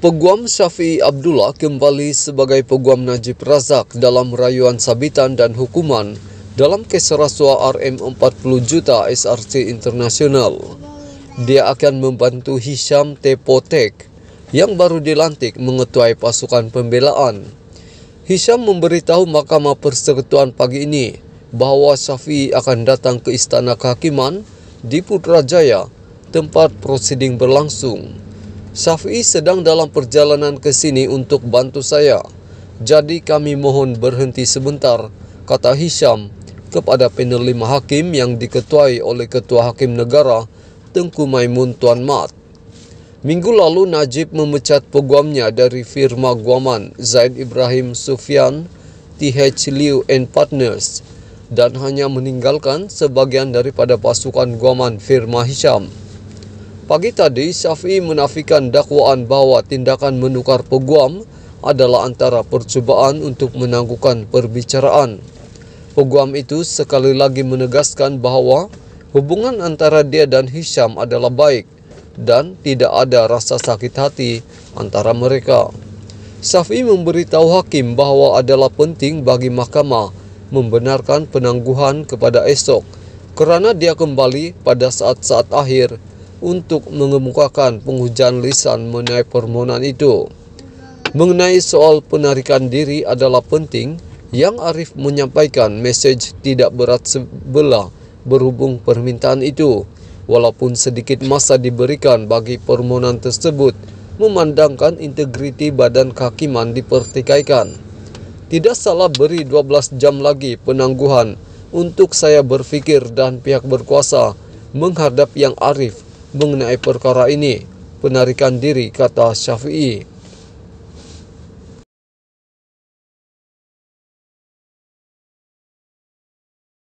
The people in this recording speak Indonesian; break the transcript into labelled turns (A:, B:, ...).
A: Peguam Syafi'i Abdullah kembali sebagai peguam Najib Razak dalam rayuan sabitan dan hukuman dalam kes rasuah RM40 juta SRC Internasional. Dia akan membantu Hisham Tepotek yang baru dilantik mengetuai pasukan pembelaan. Hisham memberitahu Mahkamah Persekutuan pagi ini bahwa Syafi'i akan datang ke Istana Kehakiman di Putrajaya tempat prosiding berlangsung. Safi sedang dalam perjalanan ke sini untuk bantu saya. Jadi kami mohon berhenti sebentar, kata Hisham kepada penerima hakim yang diketuai oleh Ketua Hakim Negara Tengku Maimun Tuan Mat. Minggu lalu Najib memecat peguamnya dari firma guaman Zaid Ibrahim Sufyan TH Liu and Partners dan hanya meninggalkan sebagian daripada pasukan guaman firma Hisham. Pagi tadi, Syafi'i menafikan dakwaan bahwa tindakan menukar peguam adalah antara percobaan untuk menangguhkan perbicaraan. Peguam itu sekali lagi menegaskan bahwa hubungan antara dia dan Hisham adalah baik dan tidak ada rasa sakit hati antara mereka. Syafi'i memberitahu hakim bahwa adalah penting bagi mahkamah membenarkan penangguhan kepada esok kerana dia kembali pada saat-saat akhir untuk mengemukakan penghujan lisan mengenai permohonan itu. Mengenai soal penarikan diri adalah penting, yang Arif menyampaikan message tidak berat sebelah berhubung permintaan itu. Walaupun sedikit masa diberikan bagi permohonan tersebut, memandangkan integriti badan kehakiman dipertikaikan. Tidak salah beri 12 jam lagi penangguhan untuk saya berpikir dan pihak berkuasa menghadap yang arif mengenai perkara ini penarikan diri kata Syafi'i